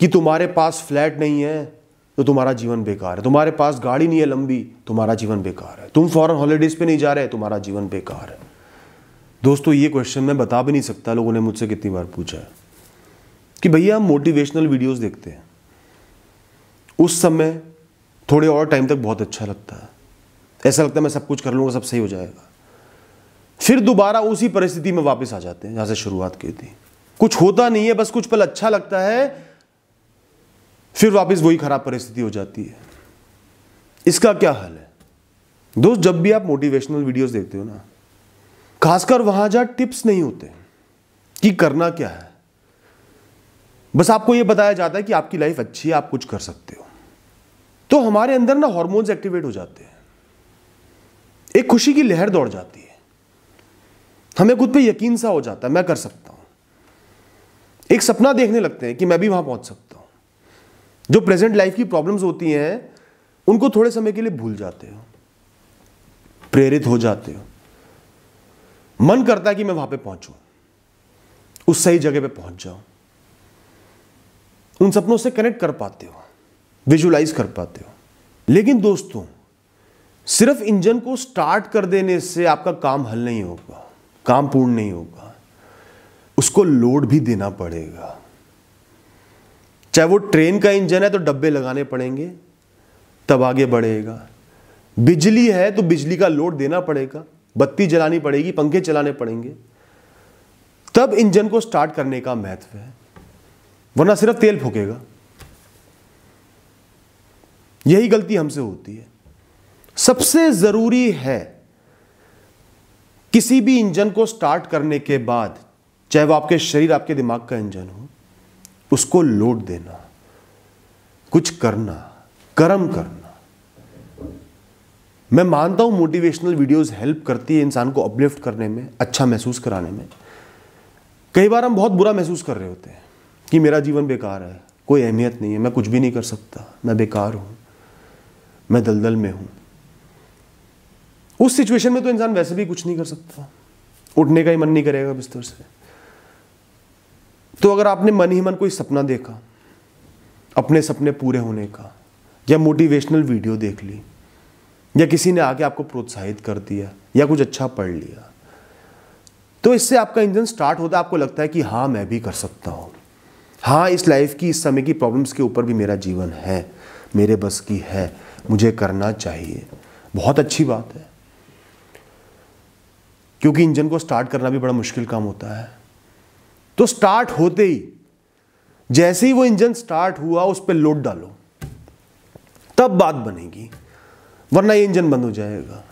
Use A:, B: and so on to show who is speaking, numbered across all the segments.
A: कि तुम्हारे पास फ्लैट नहीं है तो तुम्हारा जीवन बेकार है तुम्हारे पास गाड़ी नहीं है लंबी तो तुम्हारा जीवन बेकार है तुम फॉरन हॉलीडेज पे नहीं जा रहे तो तुम्हारा जीवन बेकार है दोस्तों ये क्वेश्चन मैं बता भी नहीं सकता लोगों ने मुझसे कितनी बार पूछा है कि भैया हम मोटिवेशनल वीडियोस देखते हैं उस समय थोड़े और टाइम तक बहुत अच्छा लगता है ऐसा लगता है मैं सब कुछ कर लूँगा सब सही हो जाएगा फिर दोबारा उसी परिस्थिति में वापस आ जाते हैं जहाँ से शुरुआत की थी कुछ होता नहीं है बस कुछ पल अच्छा लगता है फिर वापस वही खराब परिस्थिति हो जाती है इसका क्या हल है दोस्त जब भी आप मोटिवेशनल वीडियोस देखते हो ना खासकर वहां जहां टिप्स नहीं होते कि करना क्या है बस आपको यह बताया जाता है कि आपकी लाइफ अच्छी है आप कुछ कर सकते हो तो हमारे अंदर ना हॉर्मोन्स एक्टिवेट हो जाते हैं एक खुशी की लहर दौड़ जाती है हमें खुद पे यकीन सा हो जाता है मैं कर सकता हूं एक सपना देखने लगते हैं कि मैं भी वहां पहुंच सकता हूं जो प्रेजेंट लाइफ की प्रॉब्लम्स होती हैं उनको थोड़े समय के लिए भूल जाते हो प्रेरित हो जाते हो मन करता है कि मैं वहां पे पहुंचू उस सही जगह पे पहुंच जाऊं उन सपनों से कनेक्ट कर पाते हो विजुलाइज कर पाते हो लेकिन दोस्तों सिर्फ इंजन को स्टार्ट कर देने से आपका काम हल नहीं होगा काम पूर्ण नहीं होगा उसको लोड भी देना पड़ेगा चाहे वो ट्रेन का इंजन है तो डब्बे लगाने पड़ेंगे तब आगे बढ़ेगा बिजली है तो बिजली का लोड देना पड़ेगा बत्ती जलानी पड़ेगी पंखे चलाने पड़ेंगे तब इंजन को स्टार्ट करने का महत्व है वरना सिर्फ तेल फूकेगा यही गलती हमसे होती है सबसे ज़रूरी है किसी भी इंजन को स्टार्ट करने के बाद चाहे वो आपके शरीर आपके दिमाग का इंजन हो उसको लोट देना कुछ करना कर्म करना मैं मानता हूं मोटिवेशनल वीडियोस हेल्प करती है इंसान को अपलिफ्ट करने में अच्छा महसूस कराने में कई बार हम बहुत बुरा महसूस कर रहे होते हैं कि मेरा जीवन बेकार है कोई अहमियत नहीं है मैं कुछ भी नहीं कर सकता मैं बेकार हूं मैं दलदल में हूं उस सिचुएशन में तो इंसान वैसे भी कुछ नहीं कर सकता उठने का ही मन नहीं करेगा बिस्तर से तो अगर आपने मन ही मन कोई सपना देखा अपने सपने पूरे होने का या मोटिवेशनल वीडियो देख ली या किसी ने आके आपको प्रोत्साहित कर दिया या कुछ अच्छा पढ़ लिया तो इससे आपका इंजन स्टार्ट होता है आपको लगता है कि हाँ मैं भी कर सकता हूँ हाँ इस लाइफ की इस समय की प्रॉब्लम्स के ऊपर भी मेरा जीवन है मेरे बस की है मुझे करना चाहिए बहुत अच्छी बात है क्योंकि इंजन को स्टार्ट करना भी बड़ा मुश्किल काम होता है तो स्टार्ट होते ही जैसे ही वो इंजन स्टार्ट हुआ उस पर लोड डालो तब बात बनेगी वरना ये इंजन बंद हो जाएगा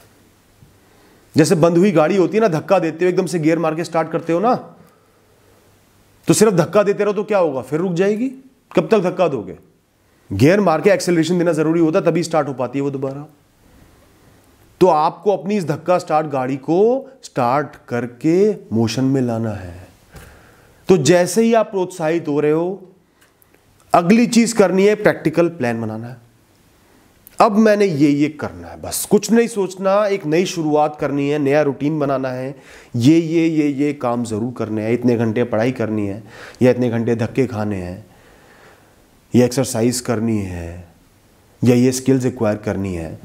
A: जैसे बंद हुई गाड़ी होती है ना धक्का देते हो एकदम से गियर मार के स्टार्ट करते हो ना तो सिर्फ धक्का देते रहो तो क्या होगा फिर रुक जाएगी कब तक धक्का दोगे गियर मार के एक्सेलरेशन देना जरूरी होता तभी स्टार्ट हो पाती है वो दोबारा तो आपको अपनी इस धक्का स्टार्ट गाड़ी को स्टार्ट करके मोशन में लाना है तो जैसे ही आप प्रोत्साहित हो रहे हो अगली चीज करनी है प्रैक्टिकल प्लान बनाना है अब मैंने ये ये करना है बस कुछ नहीं सोचना एक नई शुरुआत करनी है नया रूटीन बनाना है ये ये ये ये काम ज़रूर करने हैं इतने घंटे पढ़ाई करनी है या इतने घंटे धक्के खाने हैं या एक्सरसाइज करनी है या ये स्किल्स एक्वायर करनी है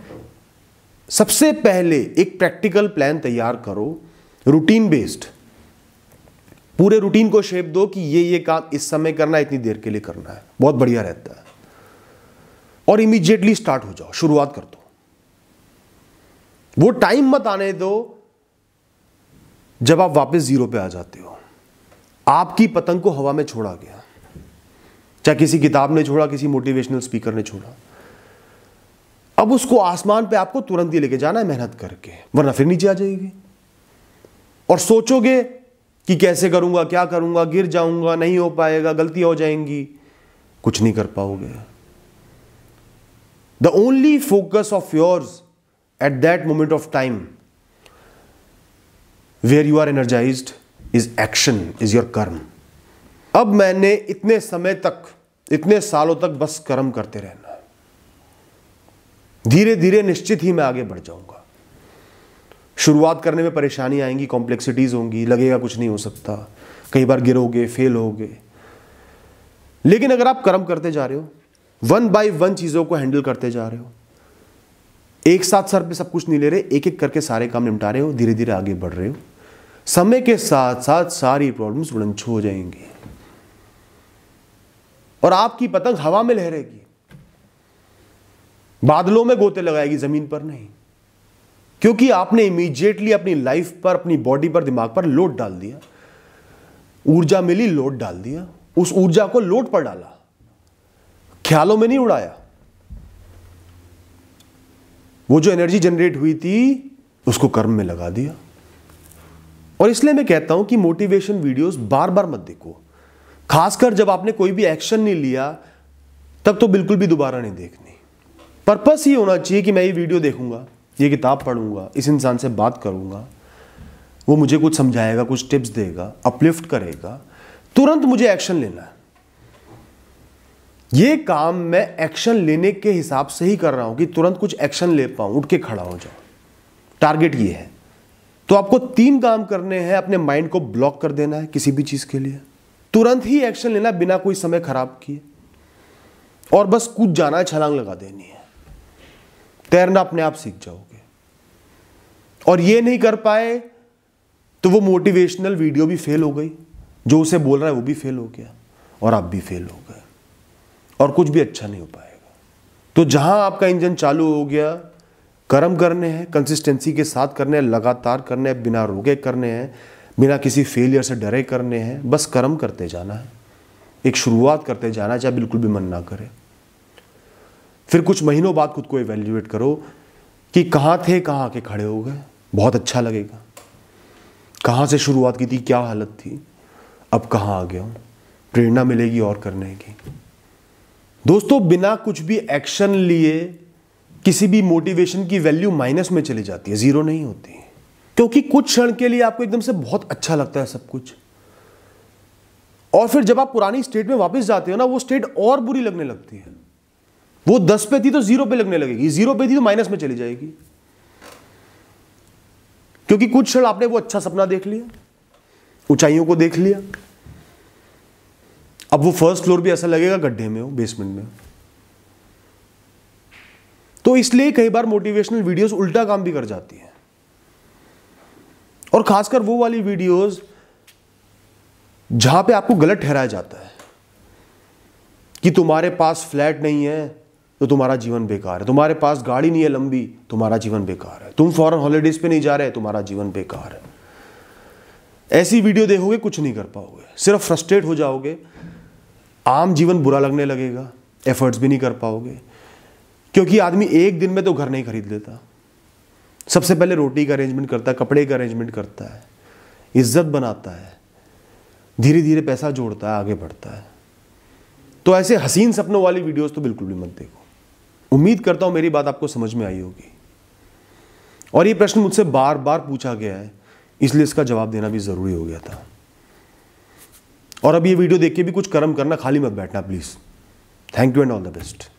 A: सबसे पहले एक प्रैक्टिकल प्लान तैयार करो रूटीन बेस्ड पूरे रूटीन को शेप दो कि ये ये काम इस समय करना है इतनी देर के लिए करना है बहुत बढ़िया रहता है और इमीजिएटली स्टार्ट हो जाओ शुरुआत कर दो वो टाइम मत आने दो जब आप वापस जीरो पे आ जाते हो आपकी पतंग को हवा में छोड़ा गया चाहे किसी किताब ने छोड़ा किसी मोटिवेशनल स्पीकर ने छोड़ा अब उसको आसमान पे आपको तुरंत ही लेके जाना है मेहनत करके वरना फिर नीचे आ जाएगी और सोचोगे कि कैसे करूंगा क्या करूंगा गिर जाऊंगा नहीं हो पाएगा गलती हो जाएंगी कुछ नहीं कर पाओगे the only focus of yours at that moment of time where you are energize is action is your karma अब मैंने इतने समय तक इतने सालों तक बस कर्म करते रहना धीरे धीरे निश्चित ही मैं आगे बढ़ जाऊंगा शुरुआत करने में परेशानी आएंगी कॉम्प्लेक्सिटीज़ होंगी लगेगा कुछ नहीं हो सकता कई बार गिरोगे फेल होगे लेकिन अगर आप कर्म करते जा रहे हो वन बाय वन चीज़ों को हैंडल करते जा रहे हो एक साथ सर पे सब कुछ नहीं ले रहे एक एक करके सारे काम निपटा रहे हो धीरे धीरे आगे बढ़ रहे हो समय के साथ साथ सारी प्रॉब्लम्स उड़नछ हो जाएंगी और आपकी पतंग हवा में लहरेगी बादलों में गोते लगाएगी जमीन पर नहीं क्योंकि आपने इमीजिएटली अपनी लाइफ पर अपनी बॉडी पर दिमाग पर लोड डाल दिया ऊर्जा मिली लोड डाल दिया उस ऊर्जा को लोड पर डाला ख्यालों में नहीं उड़ाया वो जो एनर्जी जनरेट हुई थी उसको कर्म में लगा दिया और इसलिए मैं कहता हूं कि मोटिवेशन वीडियोस बार बार मत देखो खासकर जब आपने कोई भी एक्शन नहीं लिया तब तो बिल्कुल भी दोबारा नहीं देखनी पर्पस ही होना चाहिए कि मैं ये वीडियो देखूंगा ये किताब पढ़ूंगा इस इंसान से बात करूंगा वो मुझे कुछ समझाएगा कुछ टिप्स देगा अपलिफ्ट करेगा तुरंत मुझे एक्शन लेना है ये काम मैं एक्शन लेने के हिसाब से ही कर रहा हूं कि तुरंत कुछ एक्शन ले पाऊं उठ के खड़ा हो जाऊं टारगेट ये है तो आपको तीन काम करने हैं अपने माइंड को ब्लॉक कर देना है किसी भी चीज के लिए तुरंत ही एक्शन लेना बिना कोई समय खराब किए और बस कूद जाना छलांग लगा देनी है तैरना अपने आप सीख जाओ और ये नहीं कर पाए तो वो मोटिवेशनल वीडियो भी फेल हो गई जो उसे बोल रहा है वो भी फेल हो गया और आप भी फेल हो गए और कुछ भी अच्छा नहीं हो पाएगा तो जहां आपका इंजन चालू हो गया कर्म करने हैं कंसिस्टेंसी के साथ करने हैं लगातार करने हैं बिना रोके करने हैं बिना किसी फेलियर से डरे करने हैं बस कर्म करते जाना है एक शुरुआत करते जाना चाहे बिल्कुल भी मन ना करे फिर कुछ महीनों बाद खुद को एवेल्यूएट करो कि कहाँ थे कहाँ आके खड़े हो गए बहुत अच्छा लगेगा कहाँ से शुरुआत की थी क्या हालत थी अब कहाँ आ गया हूँ प्रेरणा मिलेगी और करने की दोस्तों बिना कुछ भी एक्शन लिए किसी भी मोटिवेशन की वैल्यू माइनस में चली जाती है ज़ीरो नहीं होती क्योंकि कुछ क्षण के लिए आपको एकदम से बहुत अच्छा लगता है सब कुछ और फिर जब आप पुरानी स्टेट में वापस जाते हो ना वो स्टेट और बुरी लगने लगती है वो दस पे थी तो जीरो पे लगने लगेगी जीरो पे थी तो माइनस में चली जाएगी क्योंकि कुछ क्षण आपने वो अच्छा सपना देख लिया ऊंचाइयों को देख लिया अब वो फर्स्ट फ्लोर भी ऐसा लगेगा गड्ढे में हो बेसमेंट में तो इसलिए कई बार मोटिवेशनल वीडियोस उल्टा काम भी कर जाती है और खासकर वो वाली वीडियोस जहां पे आपको गलत ठहराया जाता है कि तुम्हारे पास फ्लैट नहीं है तो तुम्हारा जीवन बेकार है तुम्हारे पास गाड़ी नहीं है लंबी तुम्हारा जीवन बेकार है तुम फॉरन हॉलीडेज पे नहीं जा रहे तुम्हारा जीवन बेकार है ऐसी वीडियो देखोगे कुछ नहीं कर पाओगे सिर्फ फ्रस्ट्रेट हो जाओगे आम जीवन बुरा लगने लगेगा एफर्ट्स भी नहीं कर पाओगे क्योंकि आदमी एक दिन में तो घर नहीं खरीद लेता सबसे पहले रोटी का अरेंजमेंट करता है कपड़े का अरेंजमेंट करता है इज्जत बनाता है धीरे धीरे पैसा जोड़ता है आगे बढ़ता है तो ऐसे हसीन सपनों वाली वीडियोस तो बिल्कुल भी मत देखो उम्मीद करता हूं मेरी बात आपको समझ में आई होगी और ये प्रश्न मुझसे बार बार पूछा गया है इसलिए इसका जवाब देना भी ज़रूरी हो गया था और अब ये वीडियो देख के भी कुछ कर्म करना खाली मत बैठना please thank you and all the best